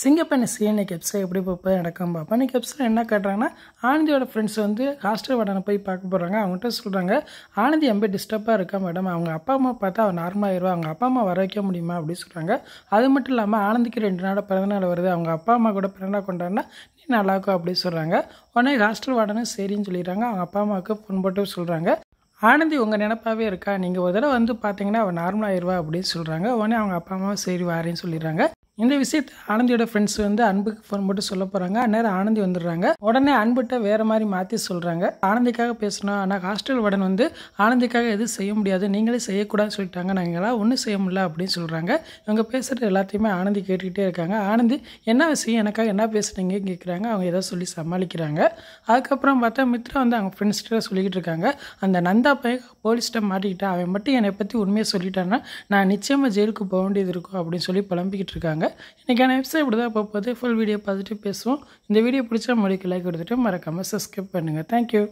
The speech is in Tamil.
சிங்கப்பண்ணி சீனிய கெப்ஸில் எப்படி போய் நடக்கும் பார்ப்பேன் அன்றைக்கி கெப்ஸில் என்ன கேட்டுறாங்கன்னா ஆனந்தியோட ஃப்ரெண்ட்ஸ் வந்து ஹாஸ்டல் வடனை போய் பார்க்க போகிறாங்க அவங்ககிட்ட சொல்கிறாங்க ஆனந்தி எம்பி டிஸ்டர்பாக இருக்கா மேடம் அவங்க அப்பா அம்மா பார்த்தா அவன் நார்மலாகிடுவா அவங்க அப்பா அம்மா வர வைக்க முடியுமா அப்படின்னு சொல்கிறாங்க அது மட்டும் இல்லாமல் ஆனந்திக்கு ரெண்டு நாள் பிறந்தநாள் வருது அவங்க அப்பா அம்மா கூட பிறந்தா கொண்டாடினா நீ நல்லா இருக்கும் அப்படின்னு சொல்கிறாங்க உடனே ஹாஸ்டல் வாடனே சரின்னு சொல்லிடுறாங்க அவங்க அப்பா அம்மாவுக்கு ஃபோன் போட்டு சொல்கிறாங்க ஆனந்தி உங்கள் நினப்பாகவே இருக்கா நீங்கள் ஒரு தடவை வந்து பார்த்தீங்கன்னா அவள் நார்மலாகிடுவா அப்படின்னு சொல்கிறாங்க உடனே அவங்க அப்பா அம்மா சரி வாரேன்னு சொல்லிடுறாங்க இந்த விஷயத்தை ஆனந்தியோட ஃப்ரெண்ட்ஸ் வந்து அன்புக்கு ஃபோன் போட்டு சொல்ல போகிறாங்க அந்நேரம் ஆனந்தி வந்துடுறாங்க உடனே அன்புகிட்ட வேறு மாதிரி மாற்றி சொல்கிறாங்க ஆனந்திக்காக பேசணும் ஆனால் ஹாஸ்டல் உடன் வந்து ஆனந்திக்காக எதுவும் செய்ய முடியாது நீங்களே செய்யக்கூடாதுன்னு சொல்லிட்டாங்க நாங்களாம் ஒன்றும் செய்ய முடியல அப்படின்னு சொல்கிறாங்க இவங்க பேசுகிற எல்லாத்தையுமே ஆனந்தி கேட்டுக்கிட்டே இருக்காங்க ஆனந்தி என்ன விஷயம் எனக்காக என்ன பேசுகிறீங்கன்னு கேட்குறாங்க அவங்க ஏதோ சொல்லி சமாளிக்கிறாங்க அதுக்கப்புறம் பார்த்தா மித்ரா வந்து அவங்க ஃப்ரெண்ட்ஸ்கிட்ட சொல்லிக்கிட்டு இருக்காங்க அந்த நந்தா பையன் போலீஸ்கிட்ட மாட்டிக்கிட்டேன் அவன் மட்டும் என்னை பற்றி உண்மையாக சொல்லிட்டான்னா நான் நிச்சயமாக ஜெயிலுக்கு போக வேண்டியது இருக்கும் அப்படின்னு சொல்லி புலம்பிக்கிட்டு இருக்காங்க இன்றைக்கான எபிசோட் இப்படி தான் போது ஃபுல் வீடியோ பார்த்துட்டு பேசுவோம் இந்த வீடியோ பிடிச்சா மொழிக்கு லைக் கொடுத்துட்டு மறக்காமல் சப்ஸ்கிரைப் பண்ணுங்கள் தேங்க்யூ